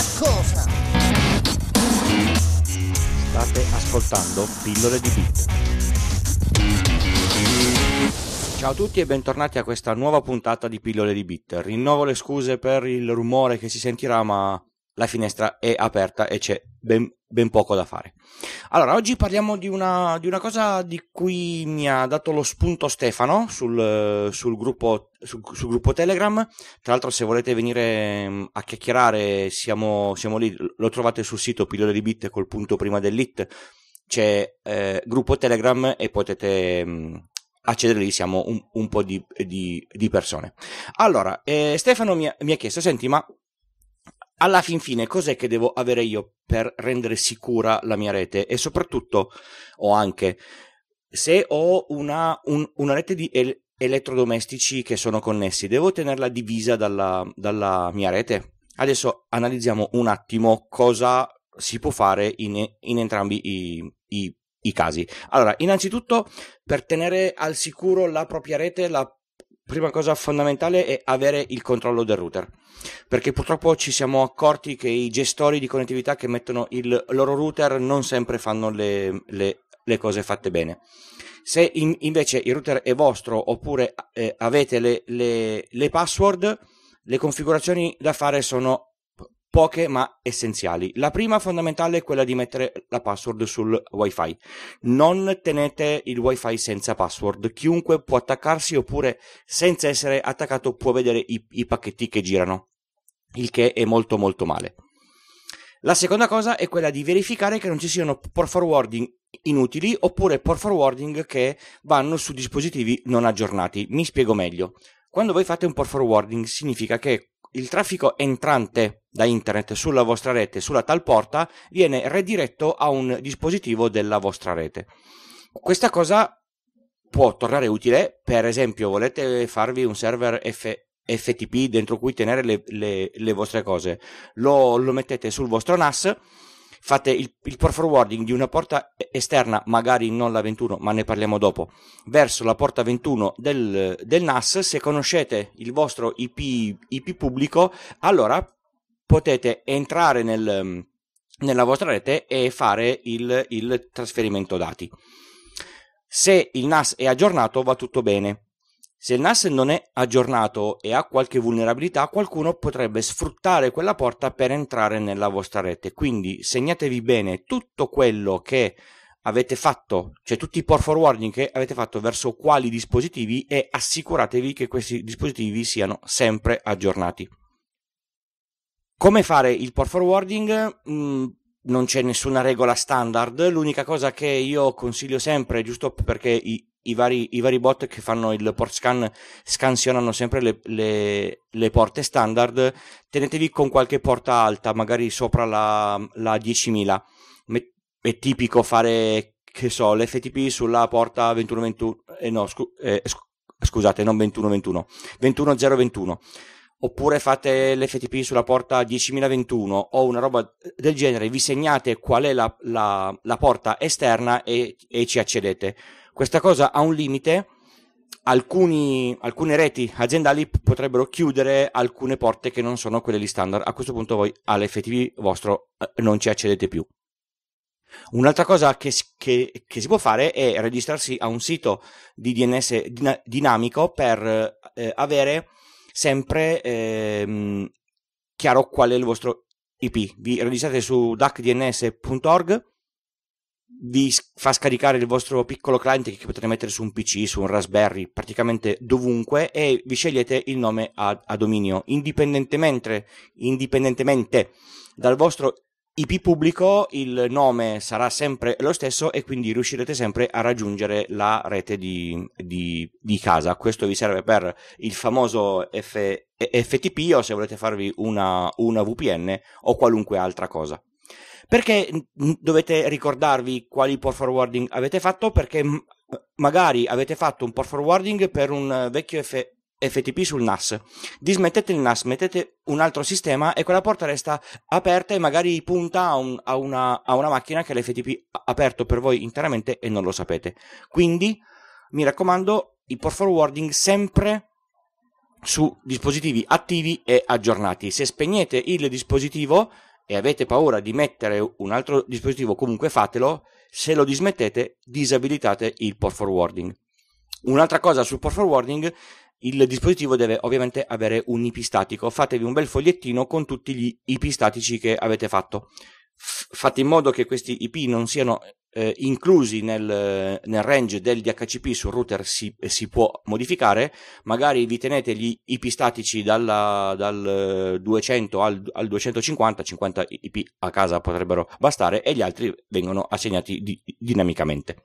una cosa. State ascoltando Pillole di Bit. Ciao a tutti e bentornati a questa nuova puntata di Pillole di Bit. Rinnovo le scuse per il rumore che si sentirà, ma la finestra è aperta e c'è ben, ben poco da fare. Allora, oggi parliamo di una, di una, cosa di cui mi ha dato lo spunto Stefano sul, sul, gruppo, sul, sul gruppo, Telegram. Tra l'altro, se volete venire mm, a chiacchierare, siamo, siamo lì, lo trovate sul sito pillole di bit col punto prima dell'it. C'è eh, gruppo Telegram e potete mh, mm, accedere lì siamo un, un po' di, di, di, persone. Allora, eh, Stefano mi ha, mi ha, chiesto, senti, ma alla fin fine cos'è che devo avere io per rendere sicura la mia rete e soprattutto o anche se ho una, un, una rete di el- elettrodomestici che sono connessi, devo tenerla divisa dalla, dalla, mia rete? Adesso analizziamo un attimo cosa si può fare in, in entrambi i, i, i casi. Allora, innanzitutto, per tenere al sicuro la propria rete, la prima cosa fondamentale è avere il controllo del router, perché purtroppo ci siamo accorti che i gestori di connettività che mettono il loro router non sempre fanno le, le, le cose fatte bene. Se in, invece il router è vostro oppure eh, avete le, le password, le configurazioni da fare sono poche ma essenziali. La prima fondamentale è quella di mettere la password sul wifi. Non tenete il wifi senza password. Chiunque può attaccarsi oppure senza essere attaccato può vedere i, i pacchetti che girano, il che è molto molto male. La seconda cosa è quella di verificare che non ci siano port forwarding inutili oppure port forwarding che vanno su dispositivi non aggiornati. Mi spiego meglio. Quando voi fate un port forwarding significa che il traffico entrante da internet sulla vostra rete, sulla tal porta, viene rediretto a un dispositivo della vostra rete. Questa cosa può tornare utile, per esempio, volete farvi un server F- FTP dentro cui tenere le, le, le vostre cose, lo, lo mettete sul vostro NAS fate il, il port forwarding di una porta esterna, magari non la 21, ma ne parliamo dopo, verso la porta 21 del, del NAS, se conoscete il vostro IP, IP pubblico, allora potete entrare nel, nella vostra rete e fare il, il trasferimento dati. Se il NAS è aggiornato va tutto bene, se il NAS non è aggiornato e ha qualche vulnerabilità, qualcuno potrebbe sfruttare quella porta per entrare nella vostra rete. Quindi segnatevi bene tutto quello che avete fatto, cioè tutti i port forwarding che avete fatto verso quali dispositivi e assicuratevi che questi dispositivi siano sempre aggiornati. Come fare il port forwarding? Mm, non c'è nessuna regola standard, l'unica cosa che io consiglio sempre, giusto perché i, i vari, i vari, bot che fanno il port scan scansionano sempre le, le, le, porte standard, tenetevi con qualche porta alta, magari sopra la, la 10.000. È tipico fare, che so, l'FTP sulla porta 2121, eh no, scu- eh, scusate, non 2121, 21021. Oppure fate l'FTP sulla porta 10.021 o una roba del genere, vi segnate qual è la, la, la porta esterna e, e ci accedete questa cosa ha un limite, alcuni, alcune reti aziendali potrebbero chiudere alcune porte che non sono quelle di standard, a questo punto voi all'FTP vostro eh, non ci accedete più. Un'altra cosa che, che, che, si può fare è registrarsi a un sito di DNS dinamico per eh, avere sempre ehm, chiaro qual è il vostro IP. Vi registrate su duckdns.org vi fa scaricare il vostro piccolo client che potete mettere su un PC, su un Raspberry, praticamente dovunque e vi scegliete il nome a, a dominio. Indipendentemente, indipendentemente dal vostro IP pubblico il nome sarà sempre lo stesso e quindi riuscirete sempre a raggiungere la rete di, di, di casa. Questo vi serve per il famoso F, FTP o se volete farvi una, una VPN o qualunque altra cosa. Perché dovete ricordarvi quali port forwarding avete fatto? Perché m- magari avete fatto un port forwarding per un vecchio F- FTP sul NAS. Dismettete il NAS, mettete un altro sistema e quella porta resta aperta e magari punta a, un, a, una, a una, macchina che l'FTP ha aperto per voi interamente e non lo sapete. Quindi mi raccomando, i port forwarding sempre su dispositivi attivi e aggiornati. Se spegnete il dispositivo e avete paura di mettere un altro dispositivo, comunque fatelo, se lo dismettete disabilitate il port forwarding. Un'altra cosa sul port forwarding, il dispositivo deve ovviamente avere un IP statico, fatevi un bel fogliettino con tutti gli IP statici che avete fatto. F- fate in modo che questi IP non siano eh, inclusi nel, nel, range del DHCP sul router si, eh, si, può modificare, magari vi tenete gli IP statici dalla, dal 200 eh, al, al, 250, 50 IP a casa potrebbero bastare e gli altri vengono assegnati di, dinamicamente.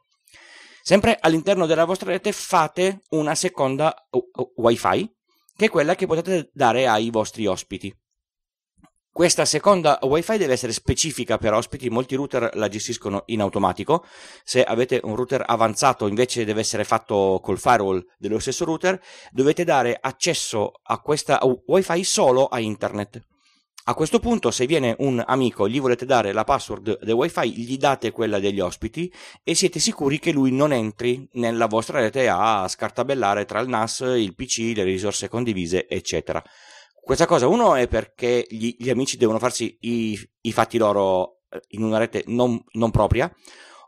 Sempre all'interno della vostra rete fate una seconda oh, oh, WiFi, che è quella che potete dare ai vostri ospiti. Questa seconda WiFi deve essere specifica per ospiti, molti router la gestiscono in automatico. Se avete un router avanzato, invece deve essere fatto col firewall dello stesso router, dovete dare accesso a questa WiFi solo a internet. A questo punto, se viene un amico, gli volete dare la password del wifi, gli date quella degli ospiti e siete sicuri che lui non entri nella vostra rete a scartabellare tra il NAS, il PC, le risorse condivise, eccetera questa cosa, uno è perché gli, gli amici devono farsi i, i, fatti loro eh, in una rete non, non, propria,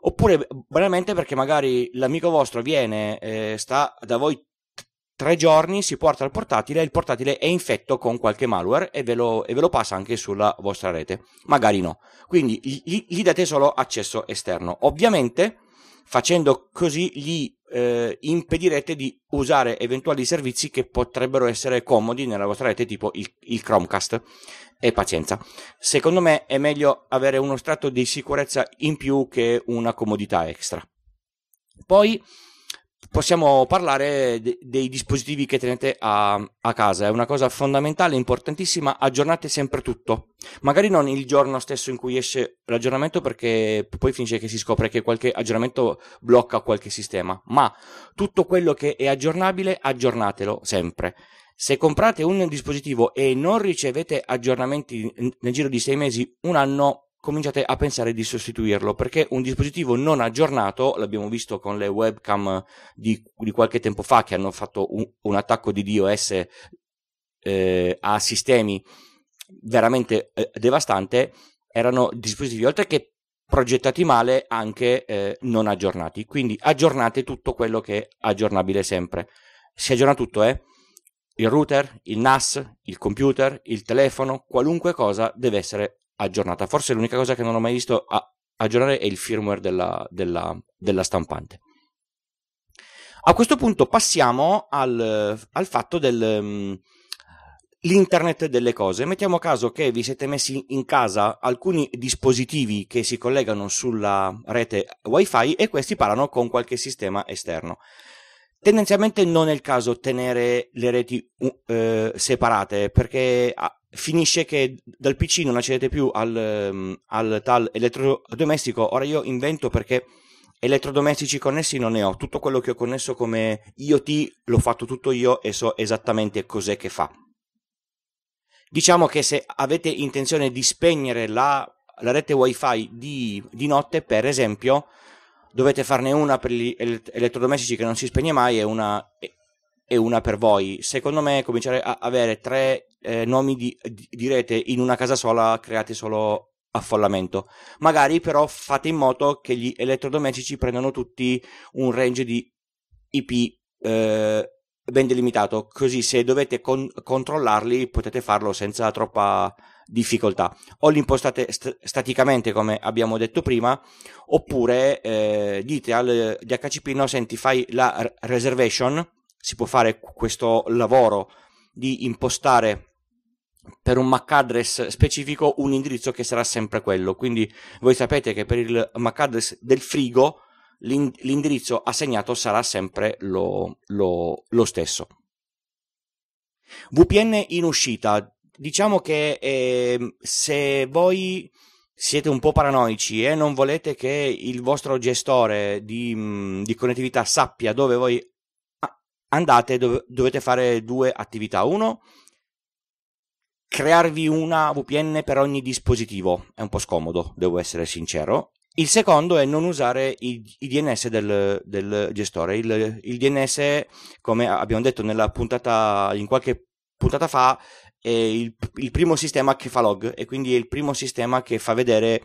oppure banalmente perché magari l'amico vostro viene, eh, sta da voi t- tre giorni, si porta il portatile, il portatile è infetto con qualche malware e ve lo, e ve lo passa anche sulla vostra rete, magari no. Quindi gli, gli date solo accesso esterno. Ovviamente facendo così gli eh, impedirete di usare eventuali servizi che potrebbero essere comodi nella vostra rete, tipo il, il, Chromecast. E pazienza. Secondo me è meglio avere uno strato di sicurezza in più che una comodità extra. Poi possiamo parlare de- dei dispositivi che tenete a-, a-, casa. È una cosa fondamentale, importantissima. Aggiornate sempre tutto. Magari non il giorno stesso in cui esce l'aggiornamento, perché poi finisce che si scopre che qualche aggiornamento blocca qualche sistema. Ma tutto quello che è aggiornabile, aggiornatelo sempre. Se comprate un dispositivo e non ricevete aggiornamenti nel giro di sei mesi, un anno, cominciate a pensare di sostituirlo perché un dispositivo non aggiornato, l'abbiamo visto con le webcam di, di qualche tempo fa che hanno fatto un, un attacco di DOS eh, a sistemi veramente eh, devastante, erano dispositivi oltre che progettati male anche eh, non aggiornati. Quindi aggiornate tutto quello che è aggiornabile sempre. Si aggiorna tutto, eh? Il router, il NAS, il computer, il telefono, qualunque cosa deve essere aggiornata. Forse l'unica cosa che non ho mai visto aggiornare è il firmware della, della, della stampante. A questo punto passiamo al, al fatto dell'internet mm, um, delle cose. Mettiamo caso che vi siete messi in casa alcuni dispositivi che si collegano sulla rete wifi e questi parlano con qualche sistema esterno. Tendenzialmente non è il caso tenere le reti uh, separate perché ah, finisce che dal PC non accedete più al, ehm, al tal elettrodomestico. Ora io invento perché elettrodomestici connessi non ne ho, tutto quello che ho connesso come IoT l'ho fatto tutto io e so esattamente cos'è che fa. Diciamo che se avete intenzione di spegnere la, la rete wifi di, di notte, per esempio, dovete farne una per gli elettrodomestici che non si spegne mai e una, e una per voi. Secondo me cominciare a avere tre eh, nomi di, di rete in una casa sola create solo affollamento. Magari però fate in modo che gli elettrodomestici prendano tutti un range di IP eh, ben delimitato, così se dovete con- controllarli potete farlo senza troppa difficoltà. O li impostate st- staticamente, come abbiamo detto prima, oppure eh, dite al DHCP: No, senti, fai la r- reservation. Si può fare questo lavoro di impostare per un MAC address specifico un indirizzo che sarà sempre quello. Quindi voi sapete che per il MAC address del frigo l'indirizzo assegnato sarà sempre lo, lo, lo stesso. VPN in uscita. Diciamo che eh, se voi siete un po' paranoici e non volete che il vostro gestore di, mhmm, di connettività sappia dove voi andate, dov- dovete fare due attività. Uno, crearvi una VPN per ogni dispositivo. È un po' scomodo, devo essere sincero. Il secondo è non usare i, i DNS del, del gestore. Il, il, DNS, come abbiamo detto nella puntata, in qualche puntata fa, è il, il primo sistema che fa log e quindi è il primo sistema che fa vedere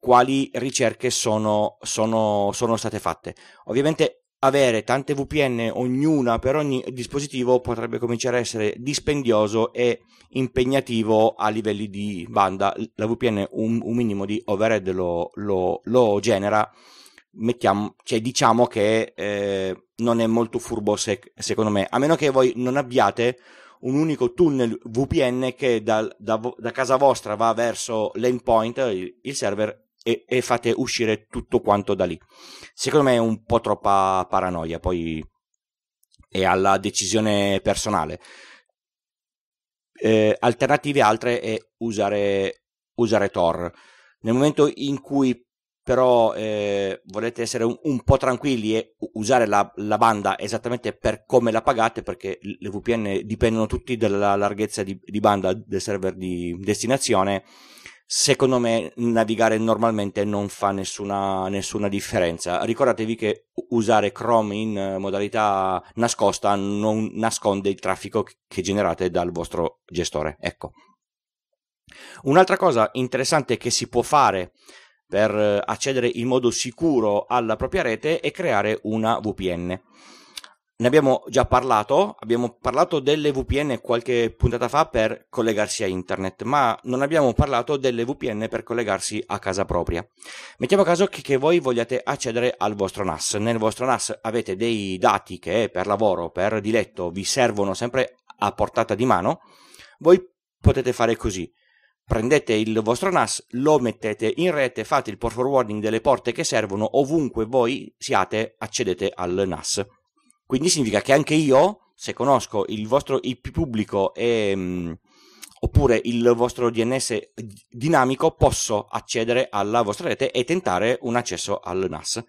quali ricerche sono, sono, sono state fatte. Ovviamente avere tante VPN ognuna per ogni dispositivo potrebbe cominciare a essere dispendioso e impegnativo a livelli di banda. La VPN un, un minimo di overhead lo, lo, lo genera. Mettiamo, cioè diciamo che eh, non è molto furbo se, secondo me, a meno che voi non abbiate un unico tunnel VPN che da, da, da casa vostra va verso l'endpoint, il, il server, e, e, fate uscire tutto quanto da lì. Secondo me è un po' troppa paranoia, poi è alla decisione personale. Eh, alternative altre è usare, usare Tor. Nel momento in cui però eh, volete essere un, un, po' tranquilli e usare la, la, banda esattamente per come la pagate, perché le VPN dipendono tutti dalla larghezza di, di banda del server di destinazione, secondo me navigare normalmente non fa nessuna, nessuna, differenza. Ricordatevi che usare Chrome in eh, modalità nascosta non nasconde il traffico che generate dal vostro gestore. Ecco. Un'altra cosa interessante che si può fare per eh, accedere in modo sicuro alla propria rete è creare una VPN ne abbiamo già parlato, abbiamo parlato delle VPN qualche puntata fa per collegarsi a internet, ma non abbiamo parlato delle VPN per collegarsi a casa propria. Mettiamo caso che, che voi vogliate accedere al vostro NAS. Nel vostro NAS avete dei dati che per lavoro, per diletto vi servono sempre a portata di mano. Voi potete fare così. Prendete il vostro NAS, lo mettete in rete, fate il port forwarding delle porte che servono ovunque voi siate, accedete al NAS quindi significa che anche io, se conosco il vostro IP pubblico e, mh, mm, oppure il vostro DNS dinamico, posso accedere alla vostra rete e tentare un accesso al NAS.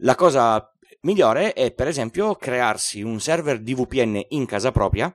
La cosa migliore è, per esempio, crearsi un server di VPN in casa propria,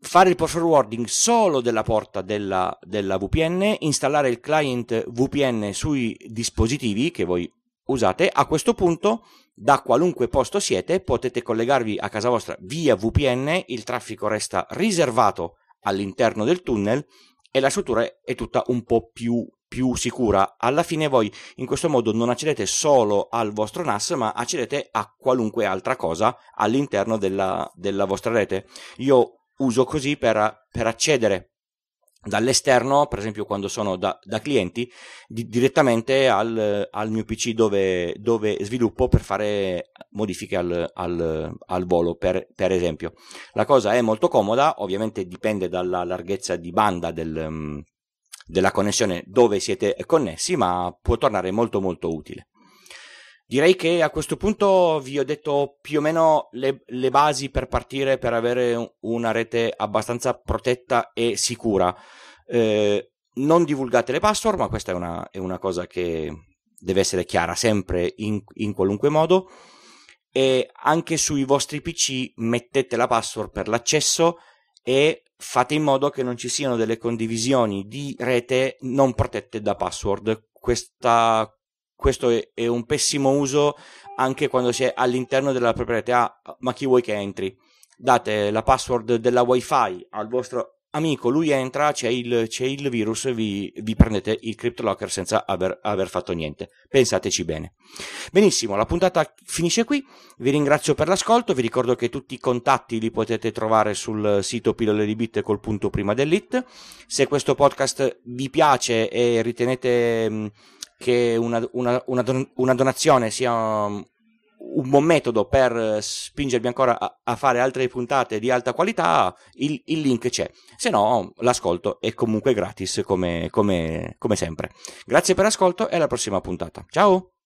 fare il port forwarding solo della porta della, della, VPN, installare il client VPN sui dispositivi che voi usate. A questo punto da qualunque posto siete potete collegarvi a casa vostra via VPN, il traffico resta riservato all'interno del tunnel e la struttura è tutta un po' più, più sicura. Alla fine voi in questo modo non accedete solo al vostro NAS, ma accedete a qualunque altra cosa all'interno della, della vostra rete. Io uso così per, per accedere dall'esterno, per esempio quando sono da, da clienti, di, direttamente al, al, mio PC dove, dove, sviluppo per fare modifiche al, al, al volo, per, per, esempio. La cosa è molto comoda, ovviamente dipende dalla larghezza di banda del, della connessione dove siete connessi, ma può tornare molto molto utile. Direi che a questo punto vi ho detto più o meno le, le basi per partire per avere una rete abbastanza protetta e sicura. Eh, non divulgate le password, ma questa è una, è una cosa che deve essere chiara sempre in, in, qualunque modo. E anche sui vostri PC mettete la password per l'accesso e fate in modo che non ci siano delle condivisioni di rete non protette da password. Questa, questo è, è, un pessimo uso anche quando si è all'interno della proprietà, ah, ma chi vuoi che entri? Date la password della wifi al vostro amico, lui entra, c'è il, c'è il virus, vi, vi, prendete il CryptoLocker senza aver, aver, fatto niente. Pensateci bene. Benissimo, la puntata finisce qui, vi ringrazio per l'ascolto, vi ricordo che tutti i contatti li potete trovare sul sito pillole di bit col punto prima dell'it. Se questo podcast vi piace e ritenete... Mh, che una, una, una, don- una donazione sia um, un, buon metodo per spingermi ancora a, a, fare altre puntate di alta qualità, il, il, link c'è. Se no, l'ascolto è comunque gratis come, come, come sempre. Grazie per l'ascolto e alla prossima puntata. Ciao!